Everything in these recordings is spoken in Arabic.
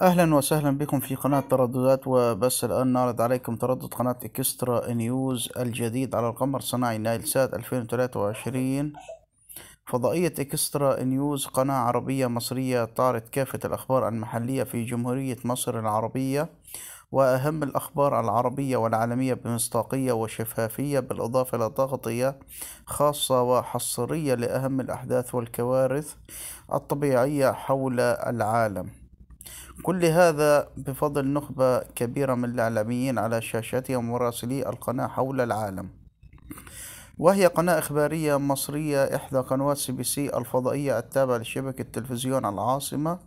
اهلا وسهلا بكم في قناة ترددات وبس الان نعرض عليكم تردد قناة اكسترا نيوز الجديد على القمر الصناعي نايل سات 2023 فضائية اكسترا نيوز قناة عربية مصرية تعرض كافة الاخبار المحلية في جمهورية مصر العربية وأهم الأخبار العربية والعالمية بمصداقية وشفافية بالإضافة إلى تغطية خاصة وحصرية لأهم الأحداث والكوارث الطبيعية حول العالم كل هذا بفضل نخبة كبيرة من الإعلاميين على شاشتهم ومراسلي القناة حول العالم وهي قناة إخبارية مصرية إحدى قنوات سي بي سي الفضائية التابعة لشبكة تلفزيون العاصمة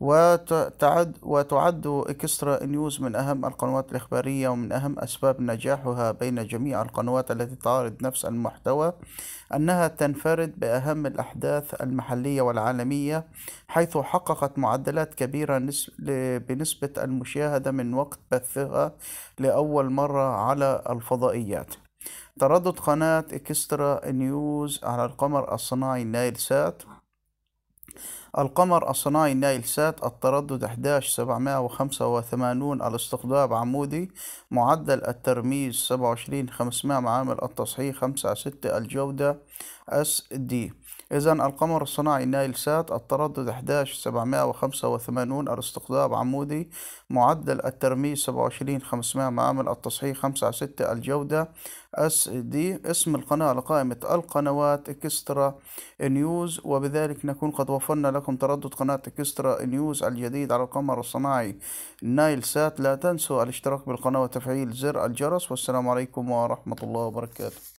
وتعد وتعد إكسترا نيوز من أهم القنوات الإخبارية ومن أهم أسباب نجاحها بين جميع القنوات التي تعرض نفس المحتوى أنها تنفرد بأهم الأحداث المحلية والعالمية حيث حققت معدلات كبيرة بنسبة المشاهدة من وقت بثها لأول مرة على الفضائيات تردد قناة إكسترا نيوز على القمر الصناعي نايل سات القمر الصناعي نايل سات التردد 11785 الاستقطاب عمودي معدل الترميز 27500 معامل التصحيح 56 الجودة اس دي إذا القمر الصناعي نايل سات التردد 11785 الاستقطاب عمودي معدل الترميز 27500 معامل التصحيح 56 الجودة اس دي اسم القناة لقائمة القنوات اكسترا نيوز وبذلك نكون قد وفرنا لكم لكم تردد قناة اكسترا نيوز الجديد على القمر الصناعي نايل سات لا تنسوا الاشتراك بالقناة وتفعيل زر الجرس والسلام عليكم ورحمة الله وبركاته